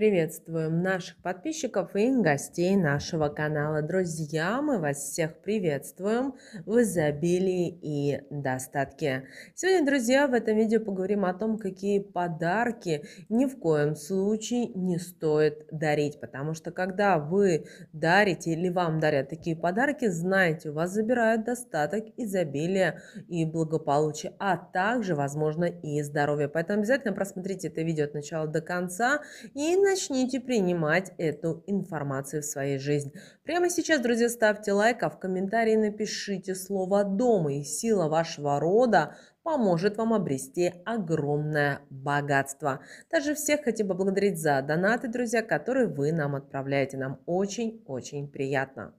Приветствуем наших подписчиков и гостей нашего канала. Друзья, мы вас всех приветствуем в изобилии и достатке. Сегодня, друзья, в этом видео поговорим о том, какие подарки ни в коем случае не стоит дарить. Потому что, когда вы дарите или вам дарят такие подарки, знаете, у вас забирают достаток, изобилие и благополучие, а также, возможно, и здоровье. Поэтому обязательно просмотрите это видео от начала до конца и на начните принимать эту информацию в своей жизни. Прямо сейчас, друзья, ставьте лайк, а в комментарии напишите слово «дом» и сила вашего рода поможет вам обрести огромное богатство. Также всех хотим поблагодарить за донаты, друзья, которые вы нам отправляете. Нам очень-очень приятно.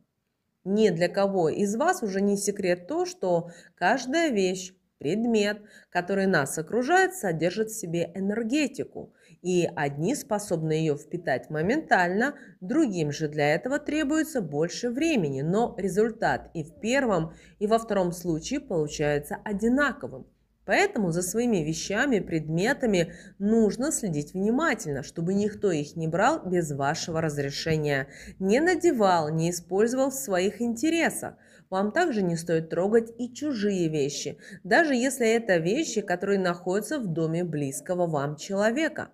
Ни для кого из вас уже не секрет то, что каждая вещь, предмет, который нас окружает, содержит в себе энергетику – и одни способны ее впитать моментально, другим же для этого требуется больше времени, но результат и в первом, и во втором случае получается одинаковым. Поэтому за своими вещами, предметами нужно следить внимательно, чтобы никто их не брал без вашего разрешения, не надевал, не использовал в своих интересах. Вам также не стоит трогать и чужие вещи, даже если это вещи, которые находятся в доме близкого вам человека.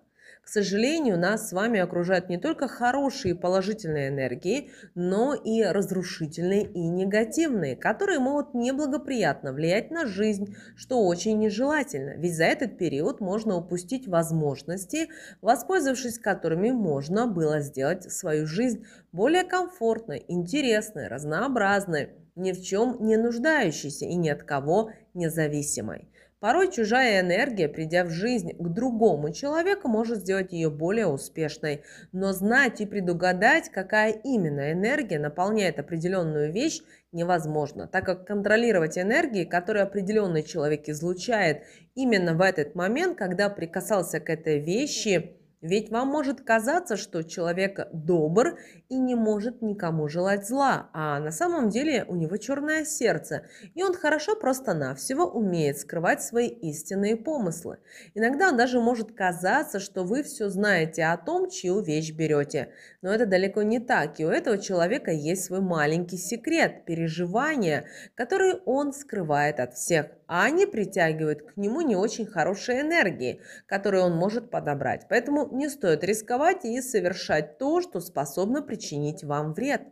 К сожалению, нас с вами окружают не только хорошие положительные энергии, но и разрушительные и негативные, которые могут неблагоприятно влиять на жизнь, что очень нежелательно, ведь за этот период можно упустить возможности, воспользовавшись которыми можно было сделать свою жизнь более комфортной, интересной, разнообразной, ни в чем не нуждающейся и ни от кого независимой. Порой чужая энергия, придя в жизнь к другому человеку, может сделать ее более успешной. Но знать и предугадать, какая именно энергия наполняет определенную вещь, невозможно, так как контролировать энергии, которые определенный человек излучает именно в этот момент, когда прикасался к этой вещи, ведь вам может казаться, что человек добр и не может никому желать зла, а на самом деле у него черное сердце, и он хорошо просто-навсего умеет скрывать свои истинные помыслы. Иногда даже может казаться, что вы все знаете о том, чью вещь берете. Но это далеко не так, и у этого человека есть свой маленький секрет, переживания, которые он скрывает от всех, а они притягивают к нему не очень хорошие энергии, которые он может подобрать. Поэтому не стоит рисковать и совершать то, что способно причинить вам вред.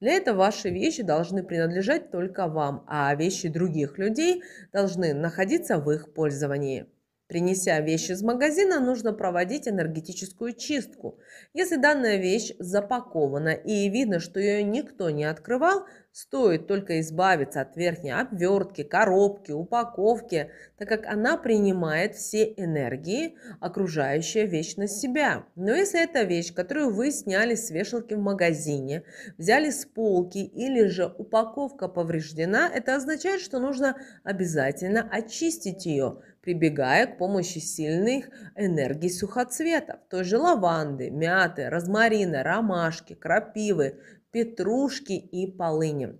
Для этого ваши вещи должны принадлежать только вам, а вещи других людей должны находиться в их пользовании. Принеся вещь из магазина, нужно проводить энергетическую чистку. Если данная вещь запакована и видно, что ее никто не открывал, стоит только избавиться от верхней обвертки, коробки, упаковки, так как она принимает все энергии, окружающие вещь на себя. Но если это вещь, которую вы сняли с вешалки в магазине, взяли с полки или же упаковка повреждена, это означает, что нужно обязательно очистить ее – прибегая к помощи сильных энергий сухоцветов, то же лаванды, мяты, розмарина, ромашки, крапивы, петрушки и полыни.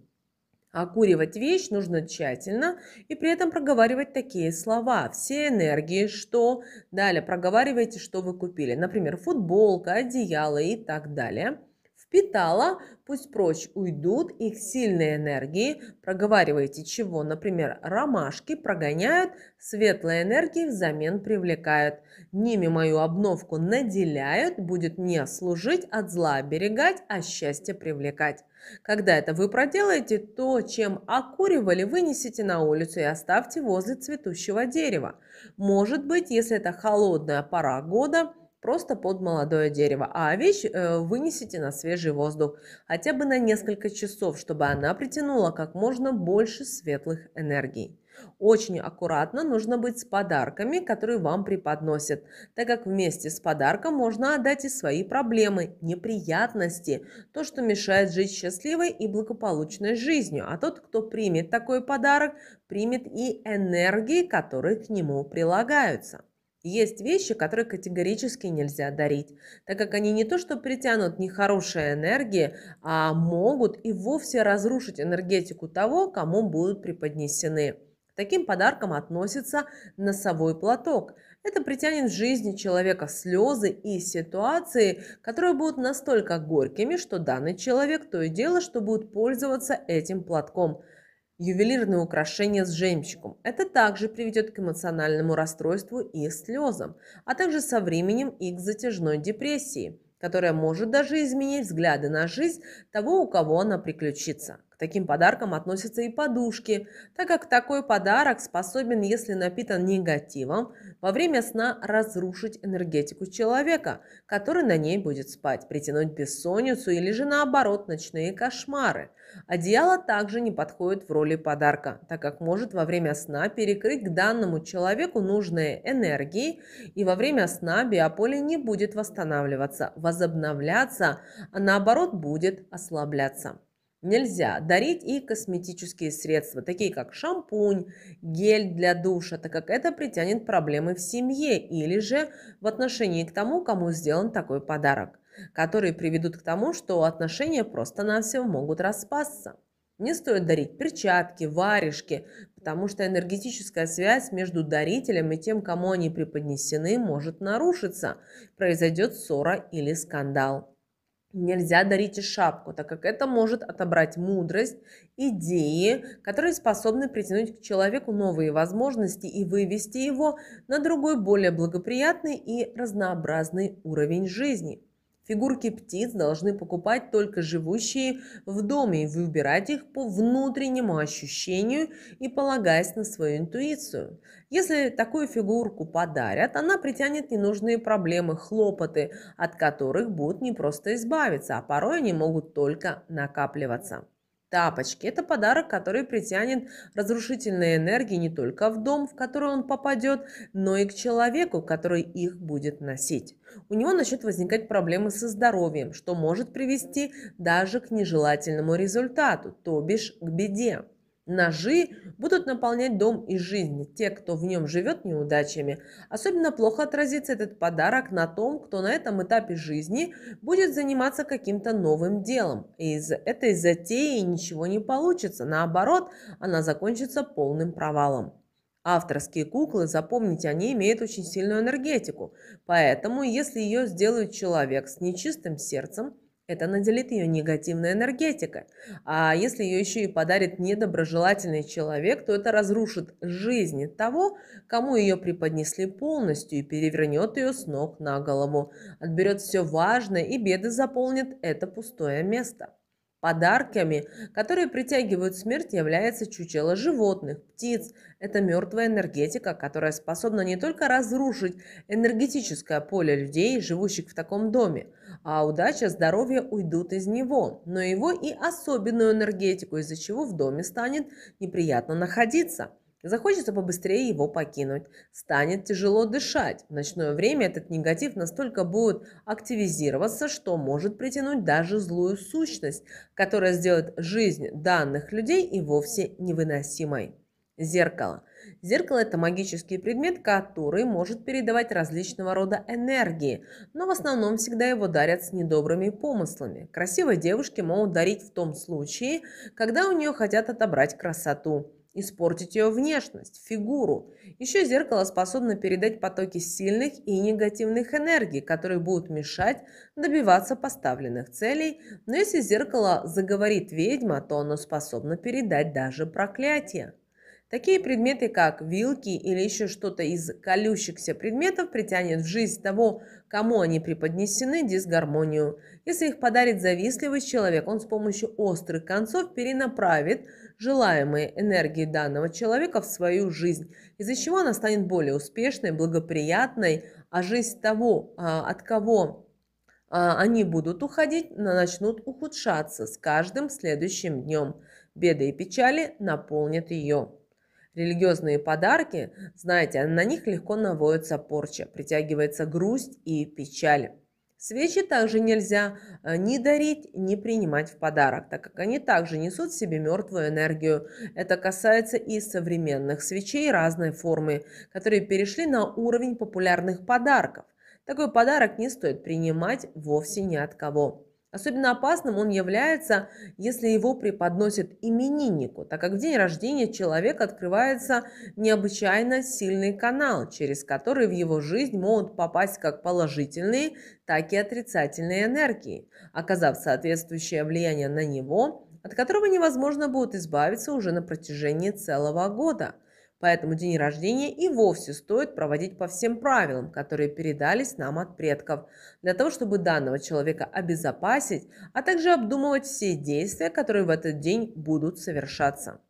Окуривать вещь нужно тщательно и при этом проговаривать такие слова. Все энергии, что... Далее проговаривайте, что вы купили. Например, футболка, одеяло и так далее – впитала, пусть прочь уйдут их сильные энергии. Проговаривайте, чего, например, ромашки прогоняют, светлые энергии взамен привлекают. Ними мою обновку наделяют, будет мне служить, от зла оберегать, а счастье привлекать. Когда это вы проделаете, то, чем окуривали, вынесите на улицу и оставьте возле цветущего дерева. Может быть, если это холодная пора года – просто под молодое дерево, а вещь э, вынесите на свежий воздух, хотя бы на несколько часов, чтобы она притянула как можно больше светлых энергий. Очень аккуратно нужно быть с подарками, которые вам преподносят, так как вместе с подарком можно отдать и свои проблемы, неприятности, то, что мешает жить счастливой и благополучной жизнью. А тот, кто примет такой подарок, примет и энергии, которые к нему прилагаются. Есть вещи, которые категорически нельзя дарить, так как они не то что притянут нехорошие энергии, а могут и вовсе разрушить энергетику того, кому будут преподнесены. К таким подаркам относится носовой платок. Это притянет в жизни человека слезы и ситуации, которые будут настолько горькими, что данный человек то и дело, что будет пользоваться этим платком – Ювелирные украшения с жемчугом. Это также приведет к эмоциональному расстройству и слезам, а также со временем и к затяжной депрессии, которая может даже изменить взгляды на жизнь того, у кого она приключится таким подарком относятся и подушки, так как такой подарок способен, если напитан негативом, во время сна разрушить энергетику человека, который на ней будет спать, притянуть бессонницу или же наоборот ночные кошмары. Одеяло также не подходит в роли подарка, так как может во время сна перекрыть к данному человеку нужные энергии, и во время сна биополе не будет восстанавливаться, возобновляться, а наоборот будет ослабляться нельзя дарить и косметические средства, такие как шампунь, гель для душа, так как это притянет проблемы в семье или же в отношении к тому, кому сделан такой подарок, которые приведут к тому, что отношения просто-навсего могут распасться. Не стоит дарить перчатки, варежки, потому что энергетическая связь между дарителем и тем, кому они преподнесены, может нарушиться, произойдет ссора или скандал. Нельзя дарить и шапку, так как это может отобрать мудрость, идеи, которые способны притянуть к человеку новые возможности и вывести его на другой, более благоприятный и разнообразный уровень жизни. Фигурки птиц должны покупать только живущие в доме и выбирать их по внутреннему ощущению и полагаясь на свою интуицию. Если такую фигурку подарят, она притянет ненужные проблемы, хлопоты, от которых будут не просто избавиться, а порой они могут только накапливаться тапочки. Это подарок, который притянет разрушительные энергии не только в дом, в который он попадет, но и к человеку, который их будет носить. У него начнут возникать проблемы со здоровьем, что может привести даже к нежелательному результату, то бишь к беде. Ножи будут наполнять дом и жизнь. Те, кто в нем живет неудачами. Особенно плохо отразится этот подарок на том, кто на этом этапе жизни будет заниматься каким-то новым делом. И из этой затеи ничего не получится. Наоборот, она закончится полным провалом. Авторские куклы, запомните, они имеют очень сильную энергетику. Поэтому, если ее сделает человек с нечистым сердцем, это наделит ее негативной энергетикой. А если ее еще и подарит недоброжелательный человек, то это разрушит жизнь того, кому ее преподнесли полностью и перевернет ее с ног на голову, отберет все важное и беды заполнит это пустое место. Подарками, которые притягивают смерть, является чучело животных, птиц. Это мертвая энергетика, которая способна не только разрушить энергетическое поле людей, живущих в таком доме, а удача, здоровье уйдут из него, но его и особенную энергетику, из-за чего в доме станет неприятно находиться – Захочется побыстрее его покинуть. Станет тяжело дышать. В ночное время этот негатив настолько будет активизироваться, что может притянуть даже злую сущность, которая сделает жизнь данных людей и вовсе невыносимой. Зеркало. Зеркало – это магический предмет, который может передавать различного рода энергии, но в основном всегда его дарят с недобрыми помыслами. Красивой девушке могут дарить в том случае, когда у нее хотят отобрать красоту испортить ее внешность, фигуру. Еще зеркало способно передать потоки сильных и негативных энергий, которые будут мешать добиваться поставленных целей, но если зеркало заговорит ведьма, то оно способно передать даже проклятие. Такие предметы, как вилки или еще что-то из колющихся предметов, притянет в жизнь того, кому они преподнесены, дисгармонию. Если их подарит завистливый человек, он с помощью острых концов перенаправит желаемые энергии данного человека в свою жизнь, из-за чего она станет более успешной, благоприятной, а жизнь того, а, от кого а, они будут уходить, начнут ухудшаться с каждым следующим днем. Беды и печали наполнят ее. Религиозные подарки, знаете, на них легко наводится порча, притягивается грусть и печаль. Свечи также нельзя э, ни дарить, ни принимать в подарок, так как они также несут в себе мертвую энергию. Это касается и современных свечей разной формы, которые перешли на уровень популярных подарков. Такой подарок не стоит принимать вовсе ни от кого. Особенно опасным он является, если его преподносят имениннику, так как в день рождения человек открывается необычайно сильный канал, через который в его жизнь могут попасть как положительные, так и отрицательные энергии, оказав соответствующее влияние на него, от которого невозможно будет избавиться уже на протяжении целого года – Поэтому день рождения и вовсе стоит проводить по всем правилам, которые передались нам от предков, для того, чтобы данного человека обезопасить, а также обдумывать все действия, которые в этот день будут совершаться.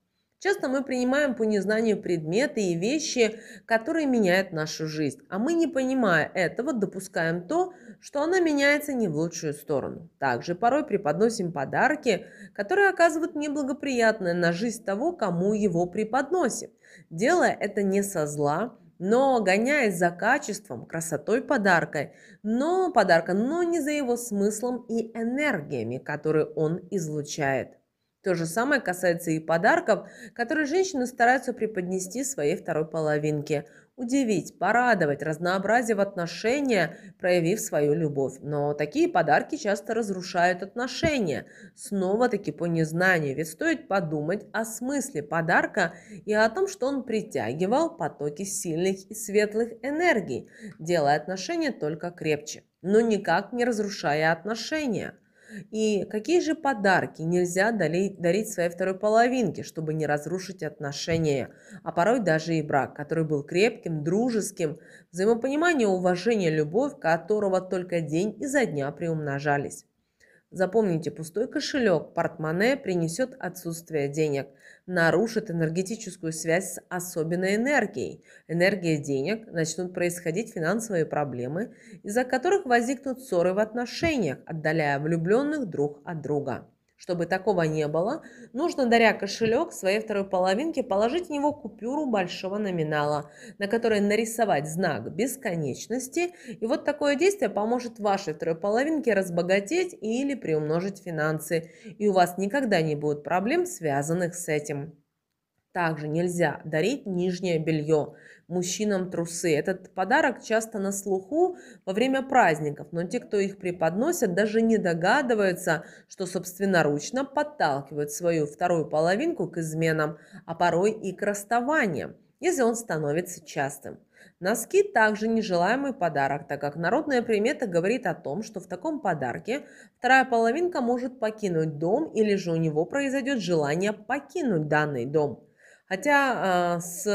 Часто мы принимаем по незнанию предметы и вещи, которые меняют нашу жизнь, а мы, не понимая этого, допускаем то, что она меняется не в лучшую сторону. Также порой преподносим подарки, которые оказывают неблагоприятное на жизнь того, кому его преподносит. Делая это не со зла, но гоняясь за качеством, красотой подарка, но подарка, но не за его смыслом и энергиями, которые он излучает. То же самое касается и подарков, которые женщины стараются преподнести своей второй половинке. Удивить, порадовать, разнообразие в отношения, проявив свою любовь. Но такие подарки часто разрушают отношения. Снова-таки по незнанию, ведь стоит подумать о смысле подарка и о том, что он притягивал потоки сильных и светлых энергий, делая отношения только крепче, но никак не разрушая отношения. И какие же подарки нельзя дарить своей второй половинке, чтобы не разрушить отношения, а порой даже и брак, который был крепким, дружеским, взаимопонимание, уважение, любовь, которого только день изо дня приумножались. Запомните, пустой кошелек, портмоне принесет отсутствие денег, нарушит энергетическую связь с особенной энергией. Энергия денег, начнут происходить финансовые проблемы, из-за которых возникнут ссоры в отношениях, отдаляя влюбленных друг от друга. Чтобы такого не было, нужно, даря кошелек своей второй половинке, положить в него купюру большого номинала, на которой нарисовать знак бесконечности. И вот такое действие поможет вашей второй половинке разбогатеть или приумножить финансы. И у вас никогда не будет проблем, связанных с этим. Также нельзя дарить нижнее белье. Мужчинам трусы. Этот подарок часто на слуху во время праздников, но те, кто их преподносят, даже не догадываются, что собственноручно подталкивают свою вторую половинку к изменам, а порой и к расставаниям, если он становится частым. Носки также нежелаемый подарок, так как народная примета говорит о том, что в таком подарке вторая половинка может покинуть дом или же у него произойдет желание покинуть данный дом. Хотя э, с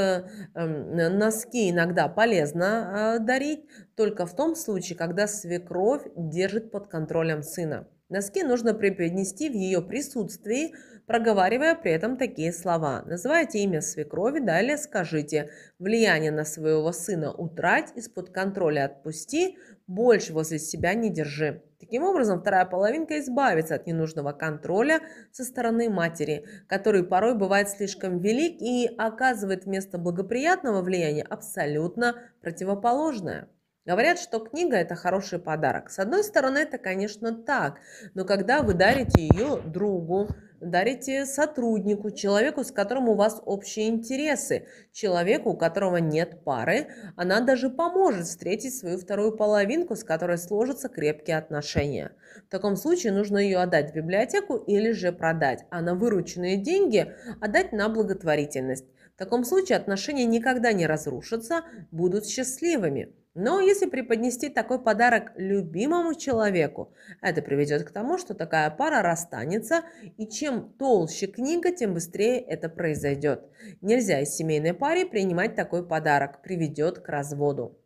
эм, носки иногда полезно э, дарить, только в том случае, когда свекровь держит под контролем сына. Носки нужно преподнести в ее присутствии, проговаривая при этом такие слова. Называйте имя свекрови, далее скажите «Влияние на своего сына утрать, из-под контроля отпусти, больше возле себя не держи». Таким образом, вторая половинка избавится от ненужного контроля со стороны матери, который порой бывает слишком велик и оказывает вместо благоприятного влияния абсолютно противоположное. Говорят, что книга – это хороший подарок. С одной стороны, это, конечно, так, но когда вы дарите ее другу, дарите сотруднику, человеку, с которым у вас общие интересы, человеку, у которого нет пары. Она даже поможет встретить свою вторую половинку, с которой сложатся крепкие отношения. В таком случае нужно ее отдать в библиотеку или же продать, а на вырученные деньги отдать на благотворительность. В таком случае отношения никогда не разрушатся, будут счастливыми. Но если преподнести такой подарок любимому человеку, это приведет к тому, что такая пара расстанется, и чем толще книга, тем быстрее это произойдет. Нельзя из семейной паре принимать такой подарок, приведет к разводу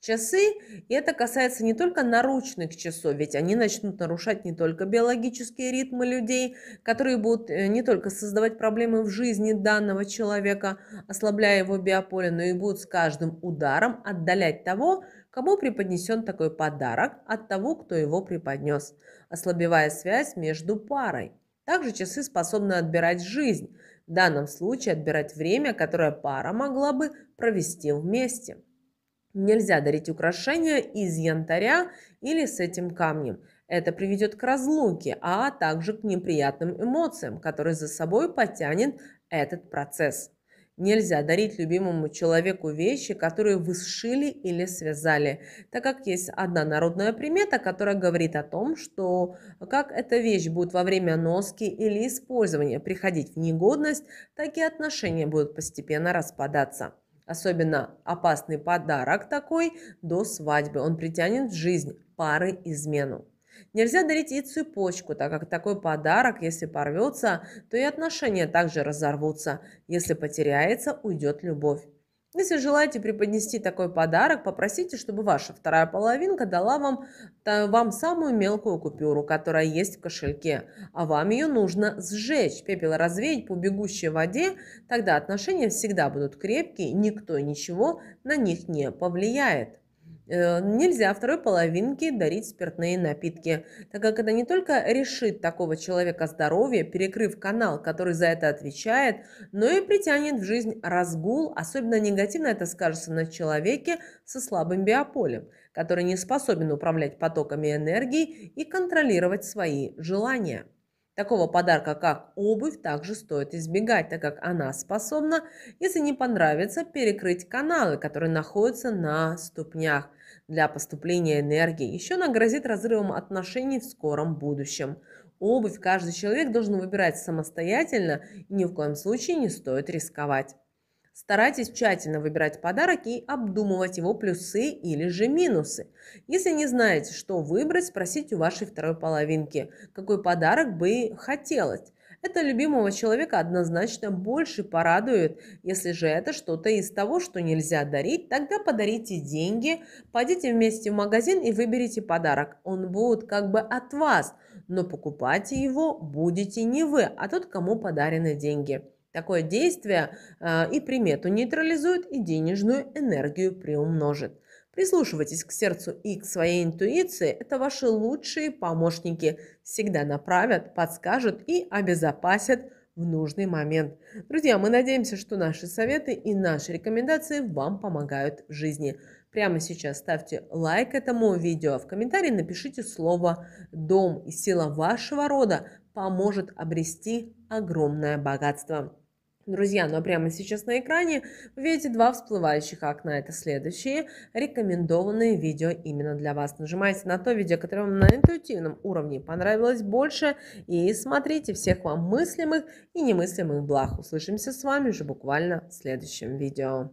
часы. И это касается не только наручных часов, ведь они начнут нарушать не только биологические ритмы людей, которые будут э, не только создавать проблемы в жизни данного человека, ослабляя его биополе, но и будут с каждым ударом отдалять того, кому преподнесен такой подарок, от того, кто его преподнес, ослабевая связь между парой. Также часы способны отбирать жизнь, в данном случае отбирать время, которое пара могла бы провести вместе. Нельзя дарить украшения из янтаря или с этим камнем. Это приведет к разлуке, а также к неприятным эмоциям, которые за собой потянет этот процесс. Нельзя дарить любимому человеку вещи, которые вы сшили или связали, так как есть одна народная примета, которая говорит о том, что как эта вещь будет во время носки или использования приходить в негодность, так и отношения будут постепенно распадаться. Особенно опасный подарок такой до свадьбы. Он притянет в жизнь пары измену. Нельзя дарить и цепочку, так как такой подарок, если порвется, то и отношения также разорвутся. Если потеряется, уйдет любовь. Если желаете преподнести такой подарок, попросите, чтобы ваша вторая половинка дала вам, вам самую мелкую купюру, которая есть в кошельке, а вам ее нужно сжечь, пепел развеять по бегущей воде, тогда отношения всегда будут крепкие, никто ничего на них не повлияет. Э, нельзя второй половинке дарить спиртные напитки, так как это не только решит такого человека здоровье, перекрыв канал, который за это отвечает, но и притянет в жизнь разгул, особенно негативно это скажется на человеке со слабым биополем, который не способен управлять потоками энергии и контролировать свои желания. Такого подарка, как обувь, также стоит избегать, так как она способна, если не понравится, перекрыть каналы, которые находятся на ступнях, для поступления энергии. Еще она грозит разрывом отношений в скором будущем. Обувь каждый человек должен выбирать самостоятельно и ни в коем случае не стоит рисковать. Старайтесь тщательно выбирать подарок и обдумывать его плюсы или же минусы. Если не знаете, что выбрать, спросите у вашей второй половинки, какой подарок бы хотелось. Это любимого человека однозначно больше порадует. Если же это что-то из того, что нельзя дарить, тогда подарите деньги, пойдите вместе в магазин и выберите подарок. Он будет как бы от вас, но покупать его будете не вы, а тот, кому подарены деньги. Такое действие э, и примету нейтрализует, и денежную энергию приумножит. Прислушивайтесь к сердцу и к своей интуиции. Это ваши лучшие помощники. Всегда направят, подскажут и обезопасят в нужный момент. Друзья, мы надеемся, что наши советы и наши рекомендации вам помогают в жизни. Прямо сейчас ставьте лайк этому видео, а в комментарии напишите слово «дом» и сила вашего рода поможет обрести огромное богатство. Друзья, ну а прямо сейчас на экране вы видите два всплывающих окна. Это следующие рекомендованные видео именно для вас. Нажимайте на то видео, которое вам на интуитивном уровне понравилось больше. И смотрите всех вам мыслимых и немыслимых благ. Услышимся с вами уже буквально в следующем видео.